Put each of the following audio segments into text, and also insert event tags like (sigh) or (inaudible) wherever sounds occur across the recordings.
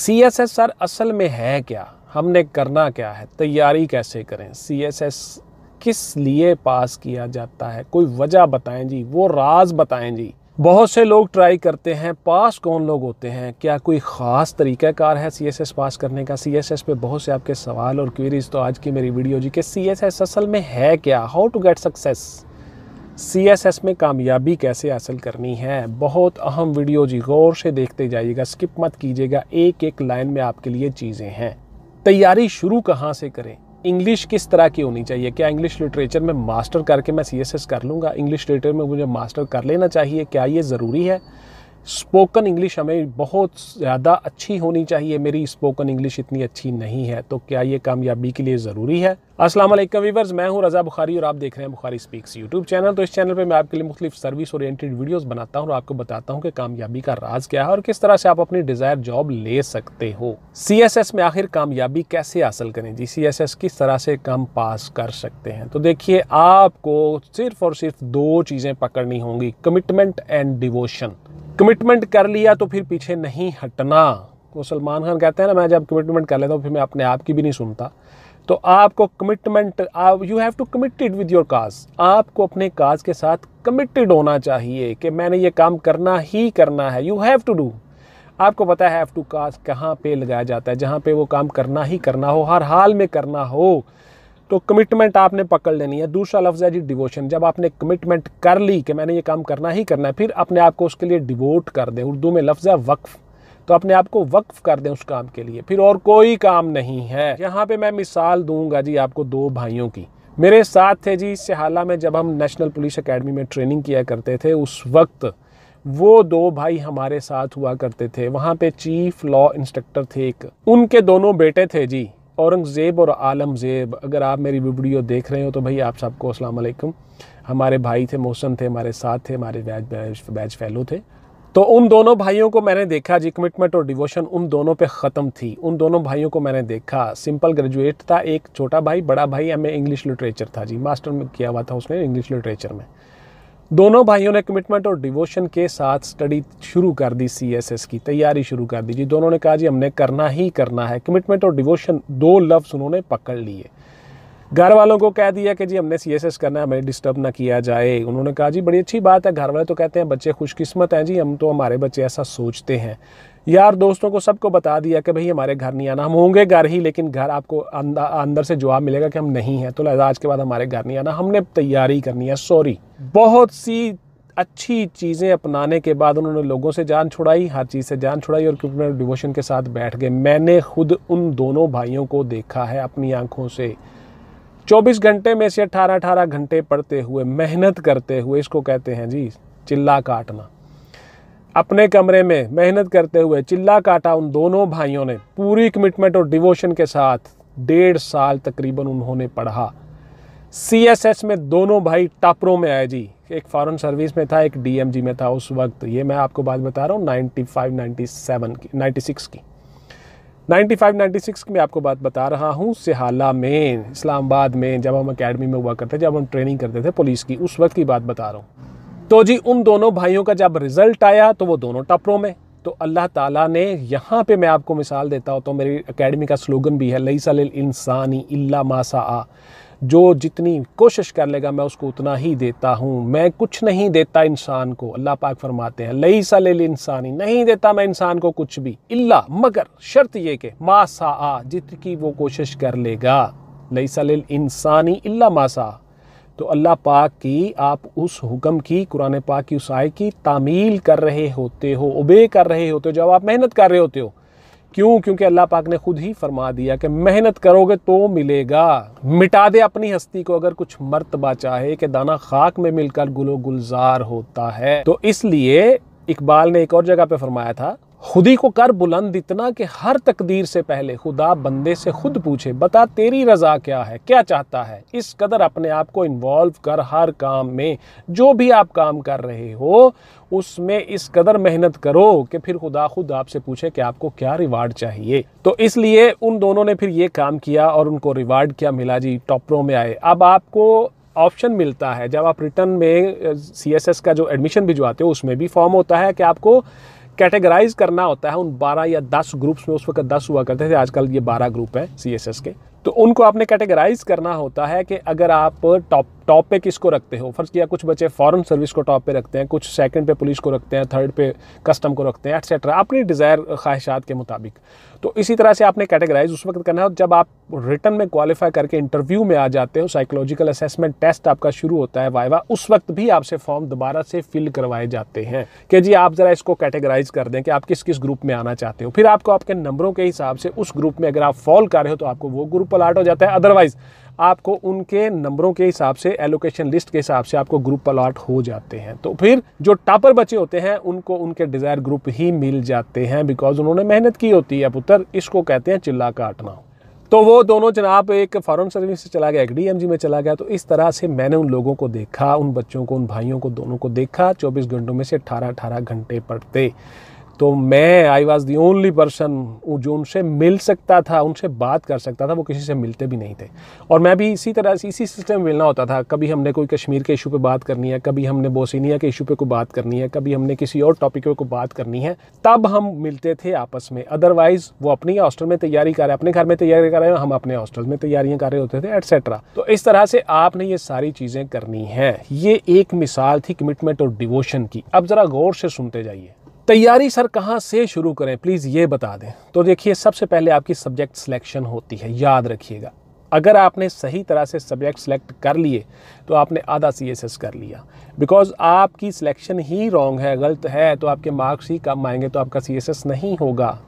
C S S sir असल में है क्या हमने करना क्या है तैयारी कैसे करें सी एस एस किस लिए पास किया जाता है कोई वजह बताएं जी वो राज बताएं जी बहुत से लोग ट्राई करते हैं पास कौन लोग होते हैं क्या कोई ख़ास तरीक़ाकार है सी एस एस पास करने का सी एस एस पे बहुत से आपके सवाल और क्वेरीज तो आज की मेरी वीडियो जी के सी एस एस असल में है क्या how to get success CSS में कामयाबी कैसे हासिल करनी है बहुत अहम वीडियो जी गौर से देखते जाइएगा स्किप मत कीजिएगा एक एक लाइन में आपके लिए चीज़ें हैं तैयारी शुरू कहाँ से करें इंग्लिश किस तरह की होनी चाहिए क्या इंग्लिश लिटरेचर में मास्टर करके मैं सी कर लूँगा इंग्लिश लिटरेचर में मुझे मास्टर कर लेना चाहिए क्या ये ज़रूरी है स्पोकन इंग्लिश हमें बहुत ज़्यादा अच्छी होनी चाहिए मेरी स्पोकन इंग्लिश इतनी अच्छी नहीं है तो क्या ये कामयाबी के लिए ज़रूरी है असलम वीवर्स मैं हूं रज़ा बुखारी और आप देख रहे हैं बुखारी स्पीक्स यूट्यूब चैनल तो इस चैनल पे मैं आपके लिए मुख्तलिफ सर्विस ओरिएंटेड वीडियोस बनाता हूं और आपको बताता हूं कि कामयाबी का राज क्या है और किस तरह से आप अपनी डिज़ायर जॉब ले सकते हो सीएसएस में आखिर कामयाबी कैसे हासिल करें जी सीएसएस किस तरह से काम पास कर सकते हैं तो देखिए आपको सिर्फ और सिर्फ दो चीज़ें पकड़नी होंगी कमिटमेंट एंड डिवोशन कमिटमेंट कर लिया तो फिर पीछे नहीं हटना तो सलमान खान कहते हैं ना मैं जब कमिटमेंट कर लेता हूँ फिर मैं अपने आप की भी नहीं सुनता तो आपको commitment you have to committed with your cause आपको अपने काज के साथ कमिटेड होना चाहिए कि मैंने ये काम करना ही करना है यू हैव टू डू आपको पता है हैव टू काज कहाँ पे लगाया जाता है जहाँ पे वो काम करना ही करना हो हर हाल में करना हो तो कमिटमेंट आपने पकड़ लेनी है दूसरा लफ्ज़ है जी डिवोशन जब आपने कमिटमेंट कर ली कि मैंने ये काम करना ही करना है फिर अपने आप को उसके लिए डिवोट कर दें उर्दू में लफ्ज़ है वक्फ़ तो अपने आप को वक्फ कर दें उस काम के लिए फिर और कोई काम नहीं है यहाँ पे मैं मिसाल दूंगा जी आपको दो भाइयों की मेरे साथ थे जी सिहाला में जब हम नेशनल पुलिस अकेडमी में ट्रेनिंग किया करते थे उस वक्त वो दो भाई हमारे साथ हुआ करते थे वहाँ पे चीफ लॉ इंस्ट्रक्टर थे एक उनके दोनों बेटे थे जी औरंगज़ेब और आलम ज़ेब अगर आप मेरी वीडियो देख रहे हो तो भाई आप सबको अस्सलाम हमारे भाई थे मोहसन थे हमारे साथ थे हमारे बैच बैच, फैलो थे तो उन दोनों भाइयों को मैंने देखा जी कमिटमेंट और डिवोशन उन दोनों पे ख़त्म थी उन दोनों भाइयों को मैंने देखा सिंपल ग्रेजुएट था एक छोटा भाई बड़ा भाई एम इंग्लिश लिटरेचर था जी मास्टर में किया हुआ था उसने इंग्लिश लिटरेचर में दोनों भाइयों ने कमिटमेंट और डिवोशन के साथ स्टडी शुरू कर दी सी की तैयारी शुरू कर दी जी दोनों ने कहा जी हमने करना ही करना है कमिटमेंट और डिवोशन दो लफ्ज़ उन्होंने पकड़ लिए घर वालों को कह दिया कि जी हमने सी एस एस करना है हमें डिस्टर्ब ना किया जाए उन्होंने कहा जी बड़ी अच्छी बात है घर वाले तो कहते हैं बच्चे खुशकिस्मत हैं जी हम तो हमारे बच्चे ऐसा सोचते हैं यार दोस्तों को सबको बता दिया कि भाई हमारे घर नहीं आना हम होंगे घर ही लेकिन घर आपको अंदर से जवाब मिलेगा कि हम नहीं हैं तो लहजा आज के बाद हमारे घर नहीं आना हमने तैयारी करनी है सॉरी बहुत सी अच्छी चीज़ें अपनाने के बाद उन्होंने लोगों से जान छुड़ाई हर चीज़ से जान छुड़ाई और क्योंकि डिवोशन के साथ बैठ गए मैंने खुद उन दोनों भाइयों को देखा है अपनी आंखों से 24 घंटे में से 18-18 घंटे पढ़ते हुए मेहनत करते हुए इसको कहते हैं जी चिल्ला काटना अपने कमरे में मेहनत करते हुए चिल्ला काटा उन दोनों भाइयों ने पूरी कमिटमेंट और डिवोशन के साथ डेढ़ साल तकरीबन उन्होंने पढ़ा एस में दोनों भाई टापरों में आए जी एक फॉरेन सर्विस में था एक जी में था उस वक्त ये मैं आपको बात बता रहा हूँ नाइन्टी सेवन की सिक्स की 95 96 में आपको बात बता रहा हूँ सिहाला में इस्लामाबाद में जब हम अकेडमी में हुआ करते जब हम ट्रेनिंग करते थे पुलिस की उस वक्त की बात बता रहा हूँ तो जी उन दोनों भाइयों का जब रिज़ल्ट आया तो वो दोनों टपरों में तो अल्लाह ताला ने यहाँ पे मैं आपको मिसाल देता हूँ तो मेरी एकेडमी का स्लोगन भी है लई सल इंसानी इल्ला मासा आ जो जितनी कोशिश कर लेगा मैं उसको उतना ही देता हूँ मैं कुछ नहीं देता इंसान को अल्लाह पाक फरमाते हैं लई सा ले इंसानी नहीं देता मैं इंसान को कुछ भी इल्ला मगर शर्त ये कि मासा सा आ की वो कोशिश कर लेगा लई सा ले इंसानी इल्ला मा सा तो अल्लाह पाक की आप उस हुक्म की कुरान पाक की उस आय की तामील कर रहे होते हो उबे कर रहे होते हो जब आप मेहनत कर रहे होते हो क्यों क्योंकि अल्लाह पाक ने खुद ही फरमा दिया कि मेहनत करोगे तो मिलेगा मिटा दे अपनी हस्ती को अगर कुछ मर्तबा चाहे कि दाना खाक में मिलकर गुलो गुलजार होता है तो इसलिए इकबाल ने एक और जगह पे फरमाया था खुदी को कर बुलंद इतना कि हर तकदीर से पहले खुदा बंदे से खुद पूछे बता तेरी रज़ा क्या है क्या चाहता है इस कदर अपने आप को इन्वॉल्व कर हर काम में जो भी आप काम कर रहे हो उसमें इस कदर मेहनत करो कि फिर खुदा खुद आपसे पूछे कि आपको क्या रिवार्ड चाहिए तो इसलिए उन दोनों ने फिर ये काम किया और उनको रिवार्ड क्या मिला जी टॉपरों में आए अब आपको ऑप्शन मिलता है जब आप रिटर्न में सी का जो एडमिशन भिजवाते हो उसमें भी फॉर्म होता है कि आपको कैटेगराइज करना होता है उन 12 या 10 ग्रुप्स में उस वक्त 10 हुआ करते थे आजकल ये 12 ग्रुप है सी के तो उनको आपने कैटेगराइज करना होता है कि अगर आप टॉप टॉप पे किसको रखते हो फर्स्ट किया कुछ बच्चे फॉरन सर्विस को टॉप पे रखते हैं कुछ सेकंड पे पुलिस को रखते हैं थर्ड पे कस्टम को रखते हैं एट्सेट्रा अपनी डिज़ायर ख्वाहिशात के मुताबिक तो इसी तरह से आपने कैटेगराइज उस वक्त करना है जब आप रिटर्न में क्वालिफाई करके इंटरव्यू में आ जाते हो साइकोलॉजिकल असेसमेंट टेस्ट आपका शुरू होता है वाइवा उस वक्त भी आपसे फॉर्म दोबारा से फिल करवाए जाते हैं कि जी आप ज़रा इसको कैटेगराइज कर दें कि आप किस किस ग्रुप में आना चाहते हो फिर आपको आपके नंबरों के हिसाब से उस ग्रुप में अगर आप फॉल कर रहे हो तो आपको वो ग्रुप अलाट हो जाता है अदरवाइज़ आपको उनके नंबरों के हिसाब से एलोकेशन लिस्ट के हिसाब से आपको ग्रुप अलॉट हो जाते हैं तो फिर जो टापर बचे होते हैं उनको उनके डिज़ायर ग्रुप ही मिल जाते हैं बिकॉज उन्होंने मेहनत की होती है पुत्र इसको कहते हैं चिल्ला काटना तो वो दोनों जनाब एक फॉरन सर्विस से चला गया एक डीएमजी में चला गया तो इस तरह से मैंने उन लोगों को देखा उन बच्चों को उन भाइयों को दोनों को देखा 24 घंटों में से 18 18 घंटे पढ़ते तो मैं I was the only person जो उनसे मिल सकता था उनसे बात कर सकता था वो किसी से मिलते भी नहीं थे और मैं भी इसी तरह से इसी सिस्टम में मिलना होता था कभी हमने कोई कश्मीर के इशू पे बात करनी है कभी हमने बोसिनिया के इशू पे कोई बात करनी है कभी हमने किसी और टॉपिक पे कोई बात करनी है तब हम मिलते थे आपस में अदरवाइज़ वो अपनी हॉस्टल में तैयारी कर रहे अपने घर में तैयारी कर रहे हैं हम अपने हॉस्टल में तैयारियाँ कर रहे होते थे एट्सेट्रा तो इस तरह से आपने ये सारी चीज़ें करनी है ये एक मिसाल थी कमिटमेंट और डिवोशन की अब ज़रा गौर से सुनते जाइए तैयारी सर कहाँ से शुरू करें प्लीज़ ये बता दें तो देखिए सबसे पहले आपकी सब्जेक्ट सिलेक्शन होती है याद रखिएगा अगर आपने सही तरह से सब्जेक्ट सिलेक्ट कर लिए तो आपने आधा सी एस एस कर लिया बिकॉज आपकी सिलेक्शन ही रॉन्ग है गलत है तो आपके मार्क्स ही कम आएंगे तो आपका सी एस एस नहीं होगा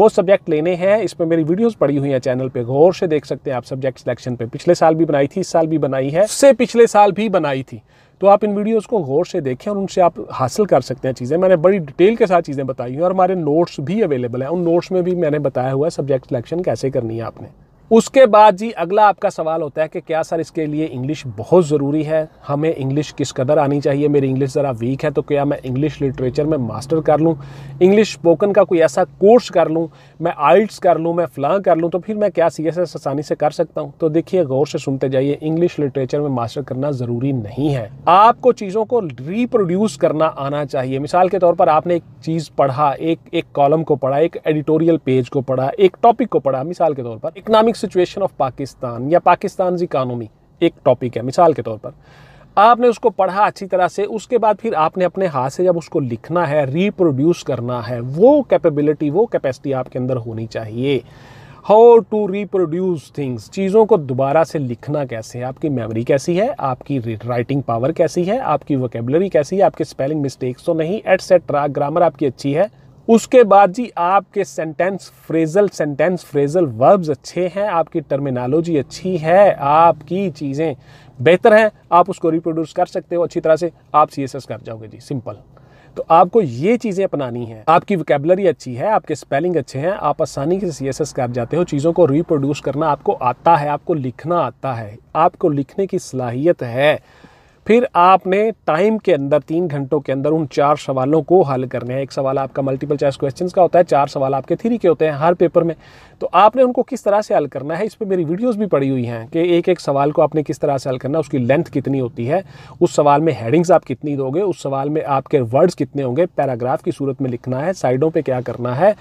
वो सब्जेक्ट लेने हैं इसमें मेरी वीडियोस पड़ी हुई हैं चैनल पे गौर से देख सकते हैं आप सब्जेक्ट सिलेक्शन पे पिछले साल भी बनाई थी इस साल भी बनाई है उससे पिछले साल भी बनाई थी तो आप इन वीडियोस को गौर से देखें और उनसे आप हासिल कर सकते हैं चीज़ें मैंने बड़ी डिटेल के साथ चीज़ें बताई हैं और हमारे नोट्स भी अवेलेबल हैं उन नोट्स में भी मैंने बताया हुआ है सब्जेक्ट सिलेक्शन कैसे करनी है आपने उसके बाद जी अगला आपका सवाल होता है कि क्या सर इसके लिए इंग्लिश बहुत ज़रूरी है हमें इंग्लिश किस कदर आनी चाहिए मेरी इंग्लिश ज़रा वीक है तो क्या मैं इंग्लिश लिटरेचर में मास्टर कर लूँ इंग्लिश स्पोकन का कोई ऐसा कोर्स कर लूँ मैं आइल्ट्स कर लूँ मैं फ्लाँ कर लूँ तो फिर मैं क्या सी एस एस आसानी से कर सकता हूँ तो देखिए गौर से सुनते जाइए इंग्लिश लिटरेचर में मास्टर करना ज़रूरी नहीं है आपको चीज़ों को रिप्रोड्यूस करना आना चाहिए मिसाल के तौर पर आपने एक चीज़ पढ़ा एक एक कॉलम को पढ़ा एक एडिटोरियल पेज को पढ़ा एक टॉपिक को पढ़ा मिसाल के तौर पर इकनॉमिक्स सिचुएशन ऑफ पाकिस्तान या पाकिस्तान की एक टॉपिक है मिसाल के तौर पर आपने उसको पढ़ा अच्छी तरह से उसके बाद फिर आपने अपने हाथ से जब उसको लिखना है रिप्रोड्यूस करना है वो कैपेबिलिटी वो कैपेसिटी आपके अंदर होनी चाहिए हाउ टू रिप्रोड्यूस थिंग्स चीज़ों को दोबारा से लिखना कैसे है आपकी मेमोरी कैसी है आपकी राइटिंग पावर कैसी है आपकी वोकेबलरी कैसी है आपकी स्पेलिंग मिस्टेक्स तो नहीं एटसेट्रा ग्रामर आपकी अच्छी है उसके बाद जी आपके sentence phrasal sentence phrasal verbs अच्छे हैं आपकी टर्मिनोलॉजी अच्छी है आपकी चीज़ें बेहतर हैं आप उसको रिप्रोड्यूस कर सकते हो अच्छी तरह से आप सी कर जाओगे जी सिंपल तो आपको ये चीज़ें अपनानी है आपकी वोकेबलरी अच्छी है आपके स्पेलिंग अच्छे हैं आप आसानी से सी एस कर जाते हो चीज़ों को रिप्रोड्यूस करना आपको आता है आपको लिखना आता है आपको लिखने की सलाहियत है फिर आपने टाइम के अंदर तीन घंटों के अंदर उन चार सवालों को हल करने हैं एक सवाल आपका मल्टीपल चॉइस क्वेश्चन का होता है चार सवाल आपके थ्री के होते हैं हर पेपर में तो आपने उनको किस तरह से हल करना है इस पर मेरी वीडियोज़ भी पड़ी हुई हैं कि एक एक सवाल को आपने किस तरह से हल करना है उसकी लेंथ कितनी होती है उस सवाल में हेडिंग्स आप कितनी दोगे उस सवाल में आपके वर्ड्स कितने होंगे पैराग्राफ की सूरत में लिखना है साइडों पर क्या करना है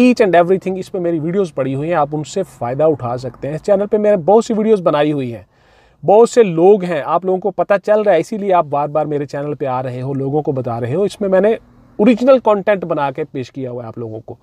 ईच एंड एवरी इस पर मेरी वीडियोज़ पड़ी हुई हैं आप उनसे फ़ायदा उठा सकते हैं इस चैनल पर मैंने बहुत सी वीडियोज़ बनाई हुई हैं बहुत से लोग हैं आप लोगों को पता चल रहा है इसीलिए आप बार बार मेरे चैनल पर आ रहे हो लोगों को बता रहे हो इसमें मैंने ओरिजिनल कंटेंट बना के पेश किया हुआ है आप लोगों को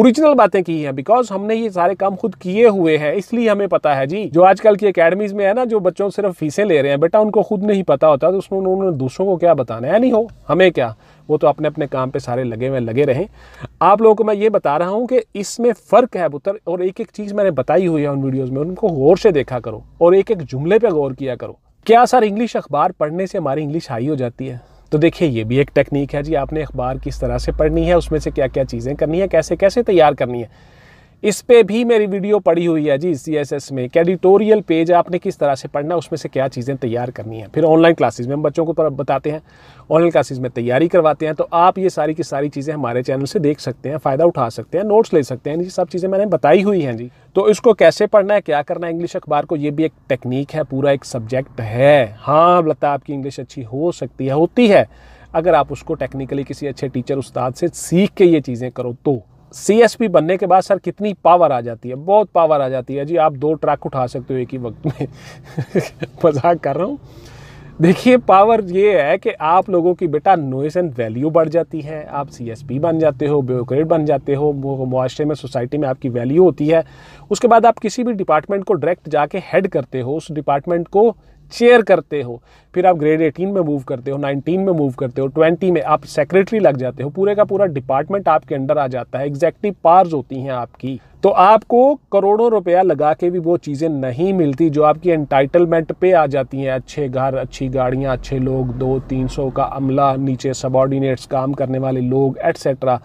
ओरिजिनल बातें की हैं बिकॉज हमने ये सारे काम खुद किए हुए हैं इसलिए हमें पता है जी जो आजकल की अकेडमीज में है ना जो बच्चों सिर्फ फीसें ले रहे हैं बेटा उनको खुद नहीं पता होता तो उसमें उन्होंने दूसरों को क्या बताना है नहीं हो हमें क्या वो तो अपने अपने काम पे सारे लगे हुए लगे रहें आप लोगों को मैं ये बता रहा हूँ कि इसमें फ़र्क है पुत्र और एक एक चीज़ मैंने बताई हुई है उन वीडियोज़ में उनको गौर से देखा करो और एक एक जुमले पर गौर किया करो क्या सर इंग्लिश अखबार पढ़ने से हमारी इंग्लिश हाई हो जाती है तो देखिए ये भी एक टेक्निक है जी आपने अखबार किस तरह से पढ़नी है उसमें से क्या क्या चीज़ें करनी है कैसे कैसे तैयार करनी है इस पर भी मेरी वीडियो पड़ी हुई है जी सी में कि एडिटोरियल पेज आपने किस तरह से पढ़ना है उसमें से क्या चीज़ें तैयार करनी है फिर ऑनलाइन क्लासेज में हम बच्चों को बताते हैं ऑनलाइन क्लासेज में तैयारी करवाते हैं तो आप ये सारी की सारी चीज़ें हमारे चैनल से देख सकते हैं फ़ायदा उठा सकते हैं नोट्स ले सकते हैं ये सब चीज़ें मैंने बताई हुई हैं जी तो इसको कैसे पढ़ना है क्या करना है इंग्लिश अखबार को ये भी एक टेक्निक है पूरा एक सब्जेक्ट है हाँ लता आपकी इंग्लिश अच्छी हो सकती है होती है अगर आप उसको टेक्निकली किसी अच्छे टीचर उस्ताद से सीख के ये चीज़ें करो तो सीएसपी बनने के बाद सर कितनी पावर आ जाती है बहुत पावर आ जाती है जी आप दो ट्रक उठा सकते हो एक ही वक्त में (laughs) मजाक कर रहा हूँ देखिए पावर ये है कि आप लोगों की बेटा नोइस एंड वैल्यू बढ़ जाती है आप सीएसपी बन जाते हो ब्यूरोट बन जाते हो मुआरे में सोसाइटी में आपकी वैल्यू होती है उसके बाद आप किसी भी डिपार्टमेंट को डायरेक्ट जाके हेड करते हो उस डिपार्टमेंट को चेयर करते हो फिर आप ग्रेड 18 में मूव करते हो 19 में मूव करते हो 20 में आप सेक्रेटरी लग जाते हो पूरे का पूरा डिपार्टमेंट आपके अंडर आ जाता है एग्जैक्टिव पार्स होती हैं आपकी तो आपको करोड़ों रुपया लगा के भी वो चीज़ें नहीं मिलती जो आपकी एंटाइटलमेंट पे आ जाती हैं अच्छे घर अच्छी गाड़ियाँ अच्छे लोग दो तीन सौ का अमला नीचे सबॉर्डिनेट्स काम करने वाले लोग एट्सेट्रा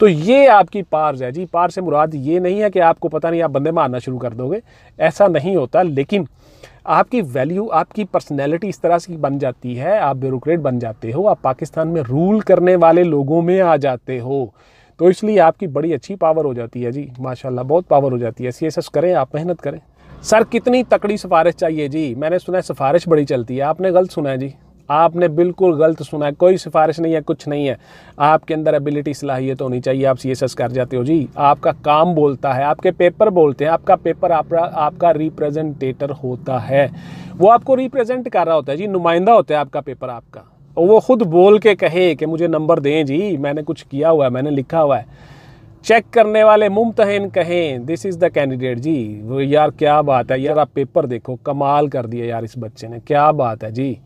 तो ये आपकी पार्स है जी पार से मुराद ये नहीं है कि आपको पता नहीं आप बंदे मारना शुरू कर दोगे ऐसा नहीं होता लेकिन आपकी वैल्यू आपकी पर्सनैलिटी इस तरह से बन जाती है आप ब्यूरोक्रेट बन जाते हो आप पाकिस्तान में रूल करने वाले लोगों में आ जाते हो तो इसलिए आपकी बड़ी अच्छी पावर हो जाती है जी माशाल्लाह बहुत पावर हो जाती है सी करें आप मेहनत करें सर कितनी तकड़ी सिफारिश चाहिए जी मैंने सुना है सिफारिश बड़ी चलती है आपने गलत सुना है जी आपने बिल्कुल गलत सुना है कोई सिफारिश नहीं है कुछ नहीं है आपके अंदर एबिलिटी सलाहियत होनी चाहिए आप सी कर जाते हो जी आपका काम बोलता है आपके पेपर बोलते हैं आपका पेपर आप, आपका रिप्रेजेंटेटर होता है वो आपको रिप्रेजेंट कर रहा होता है जी नुमाइंदा होता है आपका पेपर आपका वो खुद बोल के कहे कि मुझे नंबर दें जी मैंने कुछ किया हुआ है मैंने लिखा हुआ है चेक करने वाले मुमतहन कहें दिस इज़ द कैंडिडेट जी वो यार क्या बात है यार आप पेपर देखो कमाल कर दिया यार इस बच्चे ने क्या बात है जी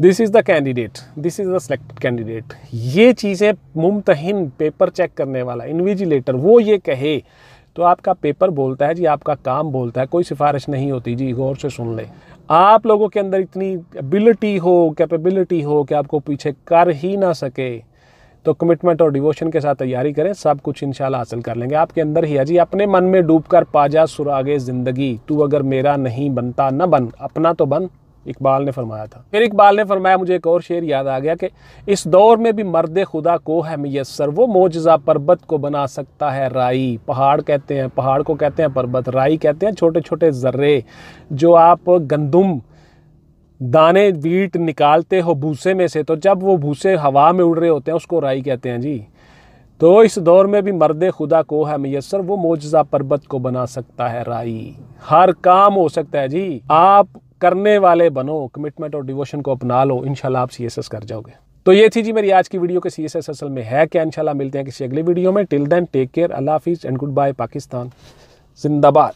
this is the candidate this is the selected candidate ये चीज़ें मुमतहन पेपर चेक करने वाला इन्विजिलेटर वो ये कहे तो आपका पेपर बोलता है जी आपका काम बोलता है कोई सिफारिश नहीं होती जी गौर से सुन ले आप लोगों के अंदर इतनी एबिलिटी हो कैपेबिलिटी हो कि आपको पीछे कर ही ना सके तो कमिटमेंट और डिवोशन के साथ तैयारी करें सब कुछ इनशाला हासिल कर लेंगे आपके अंदर ही है जी अपने मन में डूब कर पा जा सुरागे ज़िंदगी तू अगर मेरा नहीं बनता न बन अपना तो बन इकबाल ने फरमाया था फिर इकबाल ने फरमाया मुझे एक और शेर याद आ गया कि इस दौर में भी मर्द खुदा को है मैसर वो मोजा पर्बत को बना सकता है राई पहाड़ कहते हैं पहाड़ को कहते हैं पर्बत राई कहते हैं छोटे छोटे जर्रे जो आप गंदुम दाने वीट निकालते हो भूसे में से तो जब वो भूसे हवा में उड़ रहे होते हैं उसको राई कहते हैं जी तो इस दौर में भी मर्द खुदा को है मैसर वो मोजा पर्बत को बना सकता है राई हर काम हो सकता है जी आप करने वाले बनो कमिटमेंट और डिवोशन को अपना लो इनशाला आप सी कर जाओगे तो ये थी जी मेरी आज की वीडियो के सी असल में है क्या इनशाला मिलते हैं किसी अगली वीडियो में टिल देन टेक केयर अल्लाह हाफिज़ एंड गुड बाय पाकिस्तान जिंदाबाद